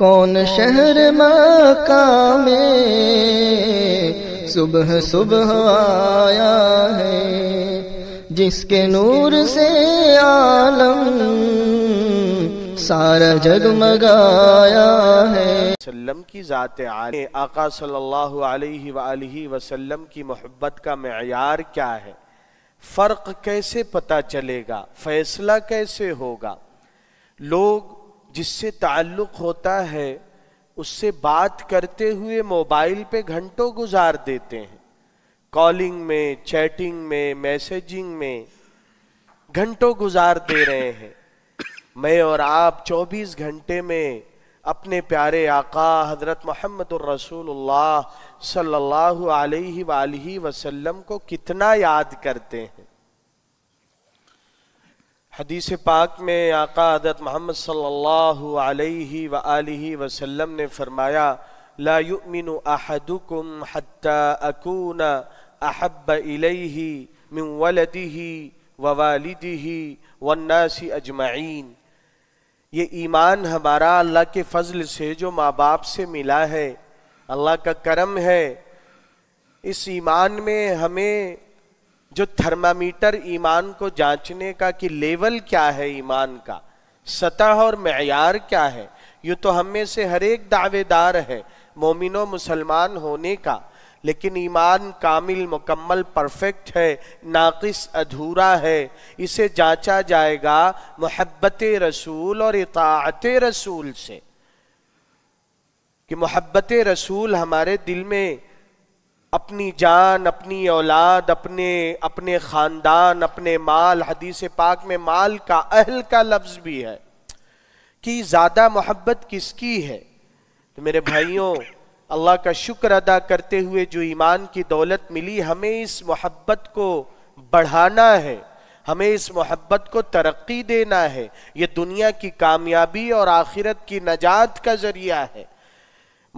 کون شہر میں صبح صبح آیا ہے جس کے نور سے عالم سارا جگ مگایا ہے سلم کی ذات عالی آقا صلی اللہ علیہ وآلہ وسلم کی محبت کا معیار کیا ہے فرق کیسے پتہ چلے گا فیصلہ کیسے ہوگا لوگ جس سے تعلق ہوتا ہے اس سے بات کرتے ہوئے موبائل پہ گھنٹوں گزار دیتے ہیں کالنگ میں چیٹنگ میں میسیجنگ میں گھنٹوں گزار دے رہے ہیں میں اور آپ چوبیس گھنٹے میں اپنے پیارے آقا حضرت محمد الرسول اللہ صلی اللہ علیہ وآلہ وسلم کو کتنا یاد کرتے ہیں حدیث پاک میں آقا حضرت محمد صلی اللہ علیہ وآلہ وسلم نے فرمایا لا اكون احب علی من ولده ووالده والناس اجمعین یہ ایمان ہمارا اللہ کے فضل سے جو ماں باپ سے ملا ہے اللہ کا کرم ہے اس ایمان میں ہمیں جو تھرمامیٹر ایمان کو جانچنے کا کہ لیول کیا ہے ایمان کا سطح اور معیار کیا ہے یوں تو ہم میں سے ہر ایک دعوے دار ہے مومن و مسلمان ہونے کا لیکن ایمان کامل مکمل پرفیکٹ ہے ناقص ادھورا ہے اسے جانچا جائے گا محبت رسول اور اطاعت رسول سے کہ محبت رسول ہمارے دل میں اپنی جان اپنی اولاد اپنے اپنے خاندان اپنے مال حدیث پاک میں مال کا اہل کا لفظ بھی ہے کہ زیادہ محبت کس کی ہے تو میرے بھائیوں اللہ کا شکر ادا کرتے ہوئے جو ایمان کی دولت ملی ہمیں اس محبت کو بڑھانا ہے ہمیں اس محبت کو ترقی دینا ہے یہ دنیا کی کامیابی اور آخرت کی نجات کا ذریعہ ہے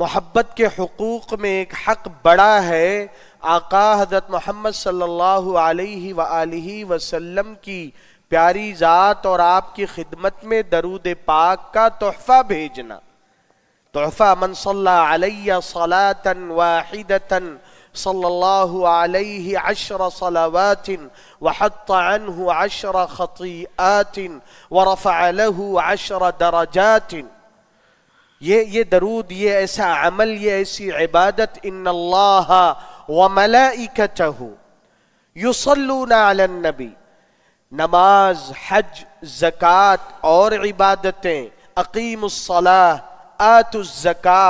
محبت کے حقوق میں ایک حق بڑا ہے آقا حضرت محمد صلی اللہ علیہ وآلہ وسلم کی پیاری ذات اور آپ کی خدمت میں درود پاک کا تحفہ بھیجنا تحفہ من اللہ علیہ صلاة واحدة صلی اللہ علیہ عشر صلوات وحط عنہ عشر خطیئات ورفع له عشر درجات یہ یہ درود یہ ایسا عمل یہ ایسی عبادت ان اللہ یصلون علی النبی نماز حج زکات اور عبادتیں اقیم الصلاح آت الزکا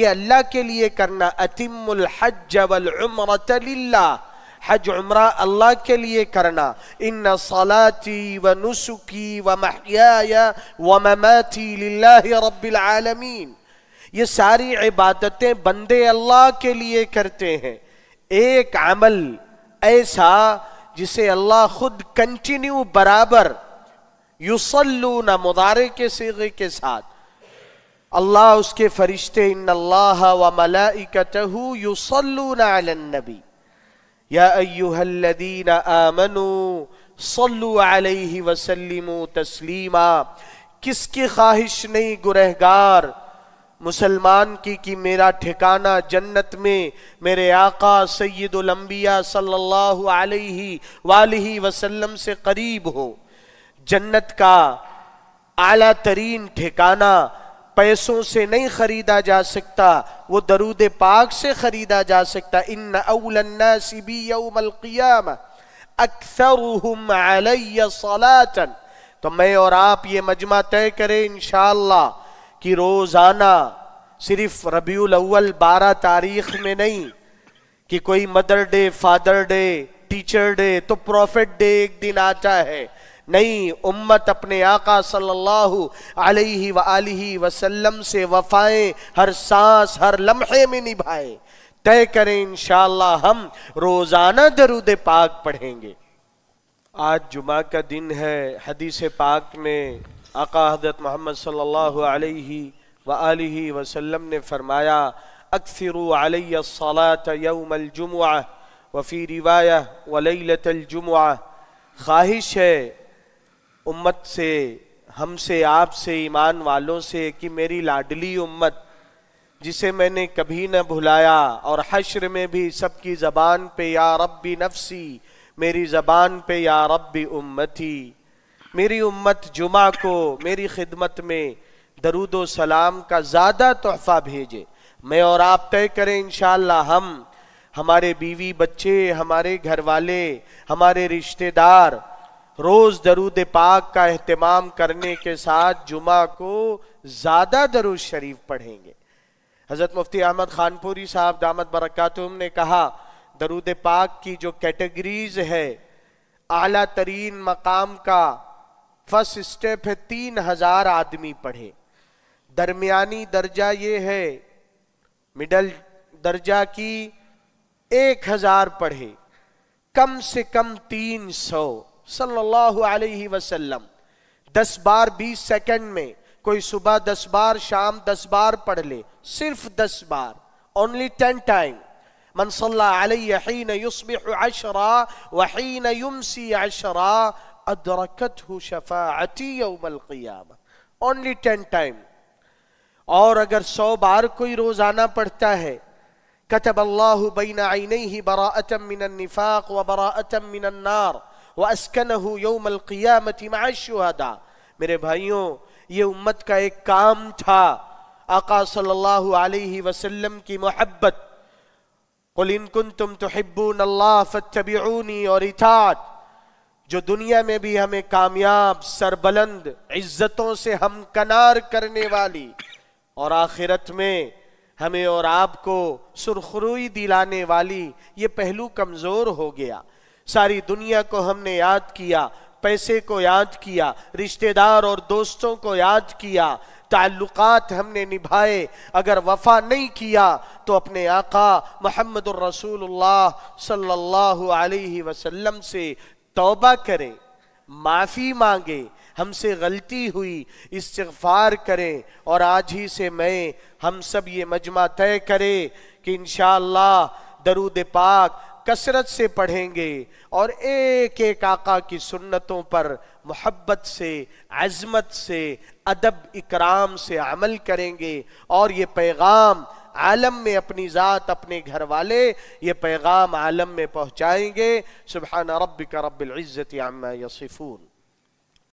یہ اللہ کے لیے کرنا اتم الحج للہ حج عمرہ اللہ کے لیے کرنا ان صلاتی و نسکی و و مماتی للہ رب العالمین یہ ساری عبادتیں بندے اللہ کے لیے کرتے ہیں ایک عمل ایسا جسے اللہ خود کنٹینیو برابر یصلون مدارے کے سیغے کے ساتھ اللہ اس کے فرشتے ان اللہ و ملائکتہو علی النبی آمنوا تسلیما کس کی خواہش نہیں گرہگار مسلمان کی میرا ٹھکانہ جنت میں میرے آقا سید الانبیاء صلی اللہ علیہ وآلہ وسلم سے قریب ہو جنت کا اعلیٰ ترین ٹھکانہ پیسوں سے نہیں خریدا جا سکتا وہ درود پاک سے خریدا جا سکتا ان اول الناس بی یوم اکثرهم علی تو میں اور آپ یہ مجمع طے کریں انشاءاللہ کہ روزانہ صرف ربیع الاول بارہ تاریخ میں نہیں کہ کوئی mother day father day teacher day تو پروفٹ ڈے ایک دن آتا ہے نہیں امت اپنے آقا صلی اللہ علیہ وآلہ وسلم سے وفائیں ہر سانس ہر لمحے میں نبھائے طے کریں انشاءاللہ ہم روزانہ درود پاک پڑھیں گے آج جمعہ کا دن ہے حدیث پاک میں آقا حضرت محمد صلی اللہ علیہ وآلہ وسلم نے فرمایا علی الصلاة یوم الجمعہ وفی روایہ ولیلت الجمعہ خواہش ہے امت سے ہم سے آپ سے ایمان والوں سے کہ میری لاڈلی امت جسے میں نے کبھی نہ بھلایا اور حشر میں بھی سب کی زبان پہ یا ربی نفسی میری زبان پہ یا ربی امتی میری امت جمعہ کو میری خدمت میں درود و سلام کا زیادہ تحفہ بھیجے میں اور آپ طے کریں انشاءاللہ ہم ہمارے بیوی بچے ہمارے گھر والے ہمارے رشتے دار روز درود پاک کا اہتمام کرنے کے ساتھ جمعہ کو زیادہ درود شریف پڑھیں گے حضرت مفتی احمد خان پوری صاحب دامت برکاتہم نے کہا درود پاک کی جو کیٹیگریز ہے اعلیٰ ترین مقام کا فسٹ اسٹیپ ہے تین ہزار آدمی پڑھے درمیانی درجہ یہ ہے مڈل درجہ کی ایک ہزار پڑھے کم سے کم تین سو صلی اللہ علیہ وسلم دس بار بیس سیکنڈ میں کوئی صبح دس بار شام دس بار پڑھ لے صرف دس بار only ten time من صلی اللہ علیہ حین یصبح عشرا وحین یمسی عشرا ادرکتہ شفاعتی یوم القیام only ten time اور اگر سو بار کوئی روزانہ پڑھتا ہے کتب اللہ بین عینیہ براعتم من النفاق و براعتم من النار وَأَسْكَنَهُ يَوْمَ الْقِيَامَةِ مَعَ الشُّهَدَى میرے بھائیوں یہ امت کا ایک کام تھا آقا صلی اللہ علیہ وسلم کی محبت قُلْ اِن كُنْتُمْ تُحِبُّونَ اللَّهَ فَاتَّبِعُونِ اور اطاعت جو دنیا میں بھی ہمیں کامیاب سربلند عزتوں سے ہم کنار کرنے والی اور آخرت میں ہمیں اور آپ کو سرخروی دلانے والی یہ پہلو کمزور ہو گیا ساری دنیا کو ہم نے یاد کیا پیسے کو یاد کیا رشتہ دار اور دوستوں کو یاد کیا تعلقات ہم نے نبھائے اگر وفا نہیں کیا تو اپنے آقا محمد الرسول اللہ صلی اللہ علیہ وسلم سے توبہ کریں معافی مانگے ہم سے غلطی ہوئی استغفار کریں اور آج ہی سے میں ہم سب یہ مجمع طے کرے کہ انشاءاللہ درود پاک کثرت سے پڑھیں گے اور ایک ایک آقا کی سنتوں پر محبت سے عظمت سے ادب اکرام سے عمل کریں گے اور یہ پیغام عالم میں اپنی ذات اپنے گھر والے یہ پیغام عالم میں پہنچائیں گے سبحان ربک رب العزت عما یصفون